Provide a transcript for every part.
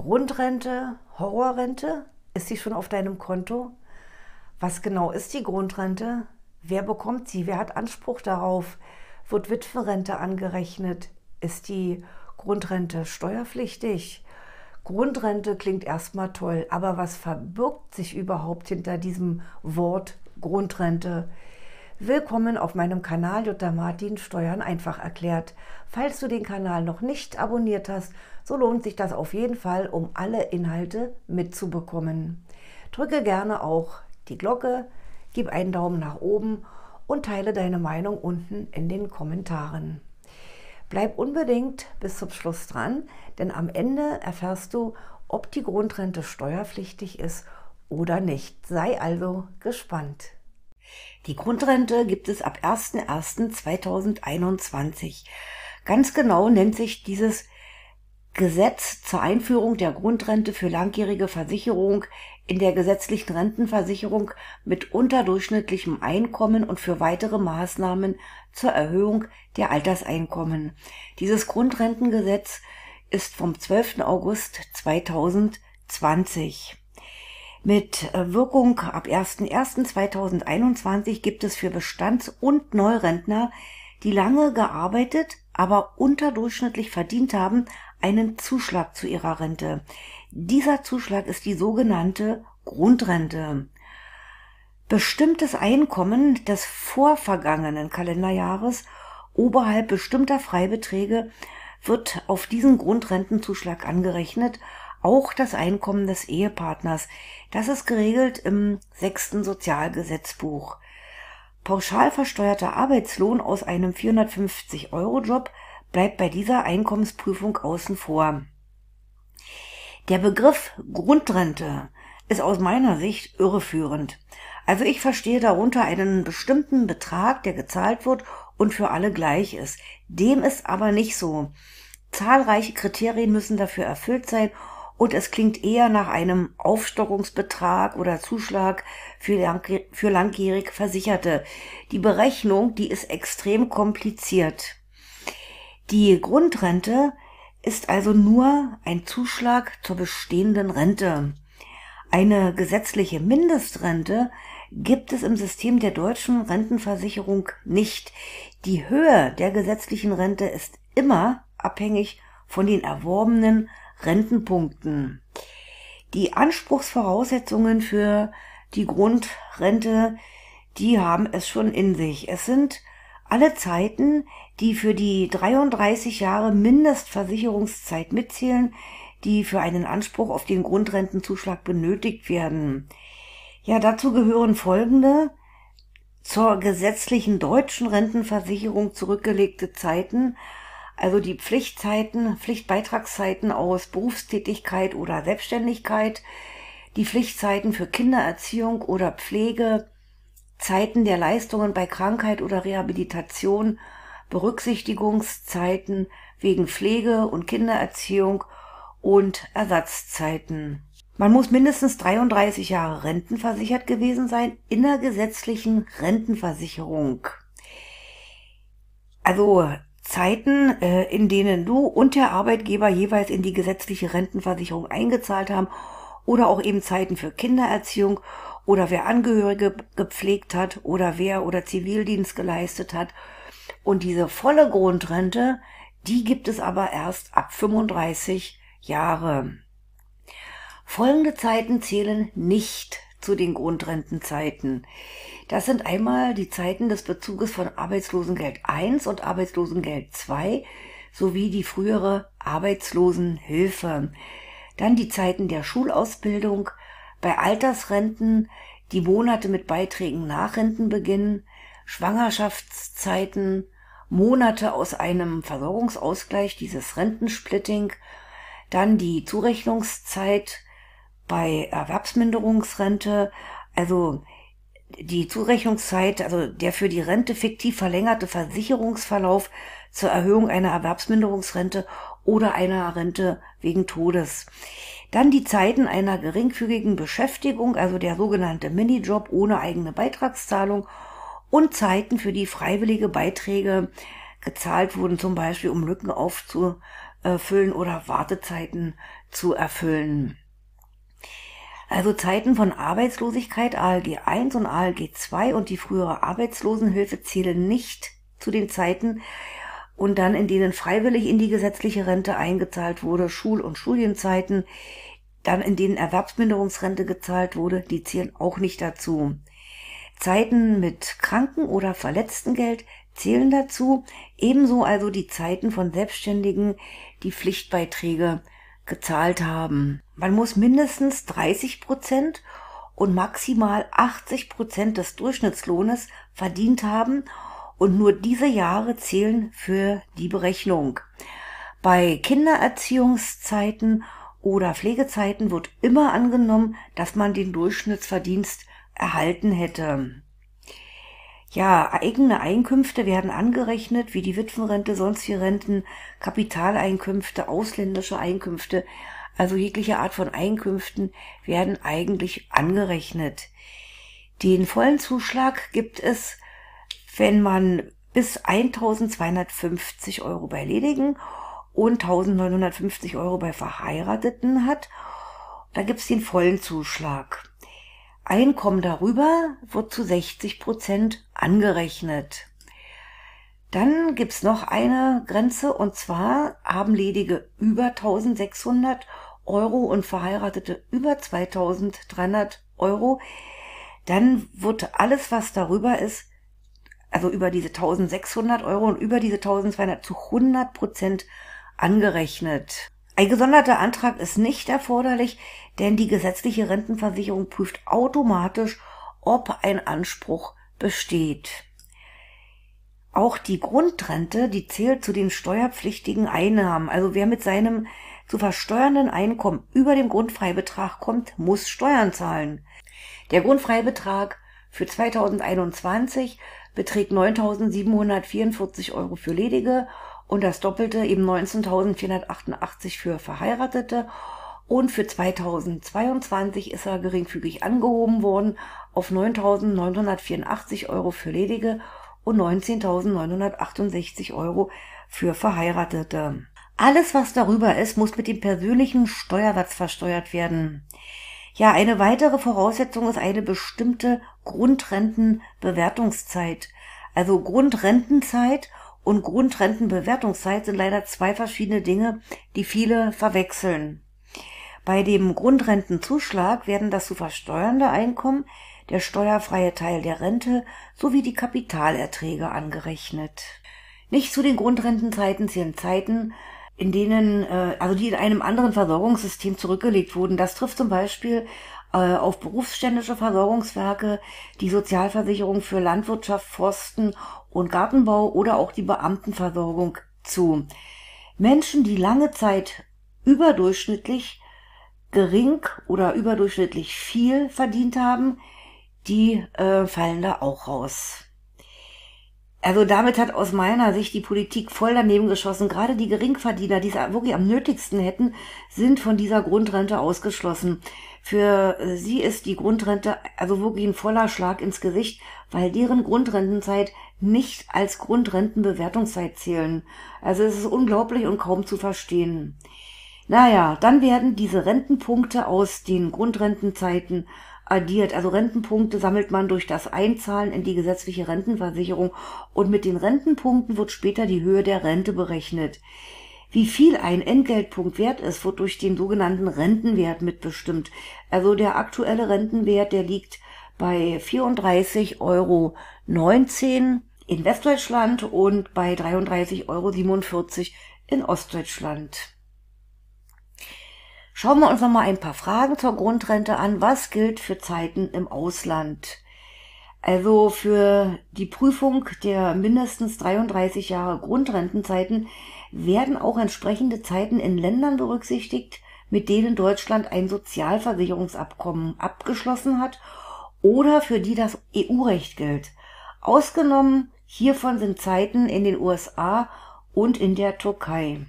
Grundrente, Horrorrente, ist sie schon auf deinem Konto? Was genau ist die Grundrente? Wer bekommt sie? Wer hat Anspruch darauf? Wird Witwerrente angerechnet? Ist die Grundrente steuerpflichtig? Grundrente klingt erstmal toll, aber was verbirgt sich überhaupt hinter diesem Wort Grundrente? Willkommen auf meinem Kanal Jutta Martin Steuern einfach erklärt. Falls du den Kanal noch nicht abonniert hast, so lohnt sich das auf jeden Fall, um alle Inhalte mitzubekommen. Drücke gerne auch die Glocke, gib einen Daumen nach oben und teile deine Meinung unten in den Kommentaren. Bleib unbedingt bis zum Schluss dran, denn am Ende erfährst du, ob die Grundrente steuerpflichtig ist oder nicht. Sei also gespannt. Die Grundrente gibt es ab 01.01.2021. Ganz genau nennt sich dieses Gesetz zur Einführung der Grundrente für langjährige Versicherung in der gesetzlichen Rentenversicherung mit unterdurchschnittlichem Einkommen und für weitere Maßnahmen zur Erhöhung der Alterseinkommen. Dieses Grundrentengesetz ist vom 12. August 2020. Mit äh, Wirkung ab 01.01.2021 gibt es für Bestands- und Neurentner, die lange gearbeitet, aber unterdurchschnittlich verdient haben, einen Zuschlag zu ihrer Rente. Dieser Zuschlag ist die sogenannte Grundrente. Bestimmtes Einkommen des vorvergangenen Kalenderjahres oberhalb bestimmter Freibeträge wird auf diesen Grundrentenzuschlag angerechnet auch das Einkommen des Ehepartners. Das ist geregelt im sechsten Sozialgesetzbuch. Pauschal versteuerter Arbeitslohn aus einem 450-Euro-Job bleibt bei dieser Einkommensprüfung außen vor. Der Begriff Grundrente ist aus meiner Sicht irreführend. Also ich verstehe darunter einen bestimmten Betrag, der gezahlt wird und für alle gleich ist. Dem ist aber nicht so. Zahlreiche Kriterien müssen dafür erfüllt sein und es klingt eher nach einem Aufstockungsbetrag oder Zuschlag für, langjährig, für langjährig Versicherte. Die Berechnung, die ist extrem kompliziert. Die Grundrente ist also nur ein Zuschlag zur bestehenden Rente. Eine gesetzliche Mindestrente gibt es im System der deutschen Rentenversicherung nicht. Die Höhe der gesetzlichen Rente ist immer abhängig von den erworbenen Rentenpunkten. Die Anspruchsvoraussetzungen für die Grundrente, die haben es schon in sich. Es sind alle Zeiten, die für die 33 Jahre Mindestversicherungszeit mitzählen, die für einen Anspruch auf den Grundrentenzuschlag benötigt werden. Ja, dazu gehören folgende zur gesetzlichen deutschen Rentenversicherung zurückgelegte Zeiten also die Pflichtzeiten, Pflichtbeitragszeiten aus Berufstätigkeit oder Selbstständigkeit, die Pflichtzeiten für Kindererziehung oder Pflege, Zeiten der Leistungen bei Krankheit oder Rehabilitation, Berücksichtigungszeiten wegen Pflege und Kindererziehung und Ersatzzeiten. Man muss mindestens 33 Jahre rentenversichert gewesen sein in der gesetzlichen Rentenversicherung. Also Zeiten, äh, in denen du und der Arbeitgeber jeweils in die gesetzliche Rentenversicherung eingezahlt haben oder auch eben Zeiten für Kindererziehung oder wer Angehörige gepflegt hat oder wer oder Zivildienst geleistet hat. Und diese volle Grundrente, die gibt es aber erst ab 35 Jahre. Folgende Zeiten zählen nicht zu den Grundrentenzeiten. Das sind einmal die Zeiten des Bezuges von Arbeitslosengeld 1 und Arbeitslosengeld 2 sowie die frühere Arbeitslosenhilfe. Dann die Zeiten der Schulausbildung, bei Altersrenten, die Monate mit Beiträgen nach Rentenbeginn, Schwangerschaftszeiten, Monate aus einem Versorgungsausgleich, dieses Rentensplitting, dann die Zurechnungszeit bei Erwerbsminderungsrente. Also die Zurechnungszeit, also der für die Rente fiktiv verlängerte Versicherungsverlauf zur Erhöhung einer Erwerbsminderungsrente oder einer Rente wegen Todes. Dann die Zeiten einer geringfügigen Beschäftigung, also der sogenannte Minijob ohne eigene Beitragszahlung und Zeiten, für die freiwillige Beiträge gezahlt wurden, zum Beispiel um Lücken aufzufüllen oder Wartezeiten zu erfüllen. Also Zeiten von Arbeitslosigkeit, ALG 1 und ALG 2 und die frühere Arbeitslosenhilfe zählen nicht zu den Zeiten und dann in denen freiwillig in die gesetzliche Rente eingezahlt wurde, Schul- und Studienzeiten, dann in denen Erwerbsminderungsrente gezahlt wurde, die zählen auch nicht dazu. Zeiten mit Kranken- oder Verletztengeld zählen dazu, ebenso also die Zeiten von Selbstständigen, die Pflichtbeiträge gezahlt haben. Man muss mindestens 30 Prozent und maximal 80 Prozent des Durchschnittslohnes verdient haben und nur diese Jahre zählen für die Berechnung. Bei Kindererziehungszeiten oder Pflegezeiten wird immer angenommen, dass man den Durchschnittsverdienst erhalten hätte ja, eigene Einkünfte werden angerechnet, wie die Witwenrente, sonstige Renten, Kapitaleinkünfte, ausländische Einkünfte, also jegliche Art von Einkünften werden eigentlich angerechnet. Den vollen Zuschlag gibt es, wenn man bis 1250 Euro bei Ledigen und 1950 Euro bei Verheirateten hat. Da gibt's den vollen Zuschlag. Einkommen darüber wird zu 60 Prozent angerechnet. Dann gibt's noch eine Grenze und zwar haben ledige über 1600 Euro und Verheiratete über 2300 Euro. Dann wird alles, was darüber ist, also über diese 1600 Euro und über diese 1200 zu 100 Prozent angerechnet. Ein gesonderter Antrag ist nicht erforderlich, denn die gesetzliche Rentenversicherung prüft automatisch, ob ein Anspruch besteht. Auch die Grundrente, die zählt zu den steuerpflichtigen Einnahmen. Also wer mit seinem zu versteuernden Einkommen über dem Grundfreibetrag kommt, muss Steuern zahlen. Der Grundfreibetrag für 2021 beträgt 9.744 Euro für ledige und das Doppelte eben 19.488 für Verheiratete und für 2022 ist er geringfügig angehoben worden auf 9.984 Euro für ledige und 19.968 Euro für Verheiratete. Alles, was darüber ist, muss mit dem persönlichen Steuersatz versteuert werden. Ja, eine weitere Voraussetzung ist eine bestimmte Grundrentenbewertungszeit. Also Grundrentenzeit und Grundrentenbewertungszeit sind leider zwei verschiedene Dinge, die viele verwechseln. Bei dem Grundrentenzuschlag werden das zu versteuernde Einkommen, der steuerfreie Teil der Rente sowie die Kapitalerträge angerechnet. Nicht zu den Grundrentenzeiten zählen Zeiten, in denen, äh, also die in einem anderen Versorgungssystem zurückgelegt wurden. Das trifft zum Beispiel äh, auf berufsständische Versorgungswerke, die Sozialversicherung für Landwirtschaft, Forsten und Gartenbau oder auch die Beamtenversorgung zu. Menschen, die lange Zeit überdurchschnittlich gering oder überdurchschnittlich viel verdient haben, die äh, fallen da auch raus. Also damit hat aus meiner Sicht die Politik voll daneben geschossen. Gerade die Geringverdiener, die es wirklich am nötigsten hätten, sind von dieser Grundrente ausgeschlossen. Für äh, sie ist die Grundrente also wirklich ein voller Schlag ins Gesicht, weil deren Grundrentenzeit nicht als Grundrentenbewertungszeit zählen. Also es ist unglaublich und kaum zu verstehen. Naja, dann werden diese Rentenpunkte aus den Grundrentenzeiten addiert. Also Rentenpunkte sammelt man durch das Einzahlen in die gesetzliche Rentenversicherung und mit den Rentenpunkten wird später die Höhe der Rente berechnet. Wie viel ein Entgeltpunkt wert ist, wird durch den sogenannten Rentenwert mitbestimmt. Also der aktuelle Rentenwert, der liegt bei 34,19 Euro in Westdeutschland und bei 33,47 Euro in Ostdeutschland. Schauen wir uns nochmal ein paar Fragen zur Grundrente an. Was gilt für Zeiten im Ausland? Also für die Prüfung der mindestens 33 Jahre Grundrentenzeiten werden auch entsprechende Zeiten in Ländern berücksichtigt, mit denen Deutschland ein Sozialversicherungsabkommen abgeschlossen hat oder für die das EU-Recht gilt. Ausgenommen hiervon sind Zeiten in den USA und in der Türkei.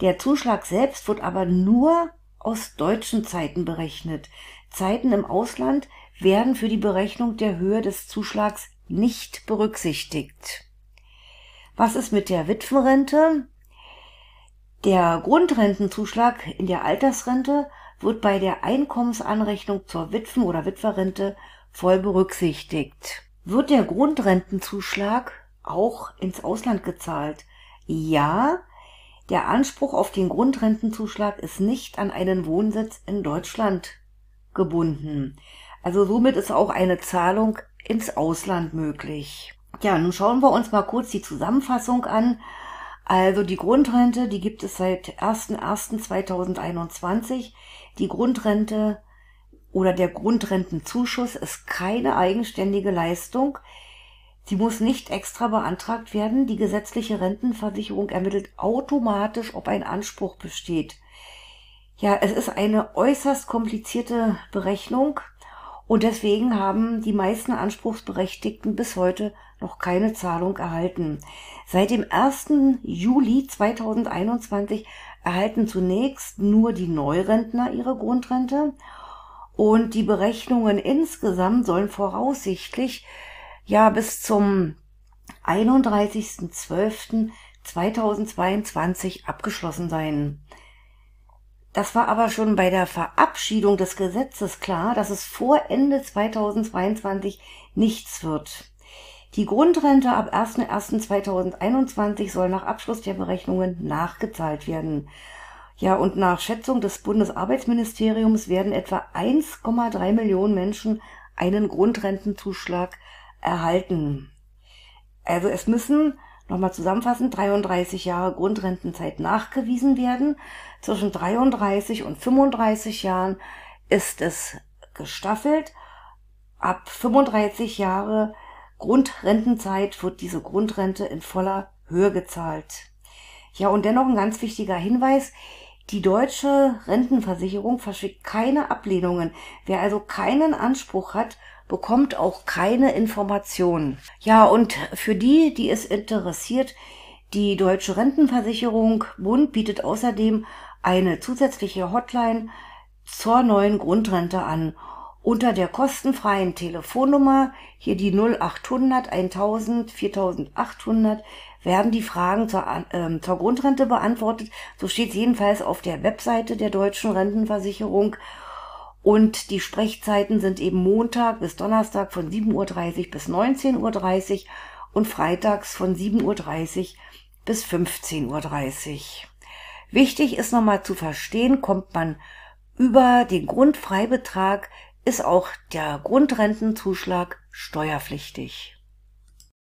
Der Zuschlag selbst wird aber nur aus deutschen Zeiten berechnet. Zeiten im Ausland werden für die Berechnung der Höhe des Zuschlags nicht berücksichtigt. Was ist mit der Witwenrente? Der Grundrentenzuschlag in der Altersrente wird bei der Einkommensanrechnung zur Witwen- oder Witwerrente voll berücksichtigt. Wird der Grundrentenzuschlag auch ins Ausland gezahlt? Ja, der Anspruch auf den Grundrentenzuschlag ist nicht an einen Wohnsitz in Deutschland gebunden. Also somit ist auch eine Zahlung ins Ausland möglich. Ja, nun schauen wir uns mal kurz die Zusammenfassung an. Also die Grundrente, die gibt es seit 01.01.2021. Die Grundrente oder der Grundrentenzuschuss ist keine eigenständige Leistung. Sie muss nicht extra beantragt werden. Die gesetzliche Rentenversicherung ermittelt automatisch, ob ein Anspruch besteht. Ja, es ist eine äußerst komplizierte Berechnung und deswegen haben die meisten Anspruchsberechtigten bis heute noch keine Zahlung erhalten. Seit dem 1. Juli 2021 erhalten zunächst nur die Neurentner ihre Grundrente und die Berechnungen insgesamt sollen voraussichtlich ja bis zum 31.12.2022 abgeschlossen sein. Das war aber schon bei der Verabschiedung des Gesetzes klar, dass es vor Ende 2022 nichts wird. Die Grundrente ab 1.1.2021 soll nach Abschluss der Berechnungen nachgezahlt werden. Ja, und nach Schätzung des Bundesarbeitsministeriums werden etwa 1,3 Millionen Menschen einen Grundrentenzuschlag erhalten. Also es müssen, nochmal zusammenfassend, 33 Jahre Grundrentenzeit nachgewiesen werden. Zwischen 33 und 35 Jahren ist es gestaffelt. Ab 35 Jahre Grundrentenzeit wird diese Grundrente in voller Höhe gezahlt. Ja, und dennoch ein ganz wichtiger Hinweis. Die deutsche Rentenversicherung verschickt keine Ablehnungen. Wer also keinen Anspruch hat, bekommt auch keine Informationen. Ja, und für die, die es interessiert, die Deutsche Rentenversicherung Bund bietet außerdem eine zusätzliche Hotline zur neuen Grundrente an. Unter der kostenfreien Telefonnummer, hier die 0800 1000 4800, werden die Fragen zur, äh, zur Grundrente beantwortet. So steht es jedenfalls auf der Webseite der Deutschen Rentenversicherung. Und die Sprechzeiten sind eben Montag bis Donnerstag von 7.30 Uhr bis 19.30 Uhr und freitags von 7.30 Uhr bis 15.30 Uhr. Wichtig ist nochmal zu verstehen, kommt man über den Grundfreibetrag, ist auch der Grundrentenzuschlag steuerpflichtig.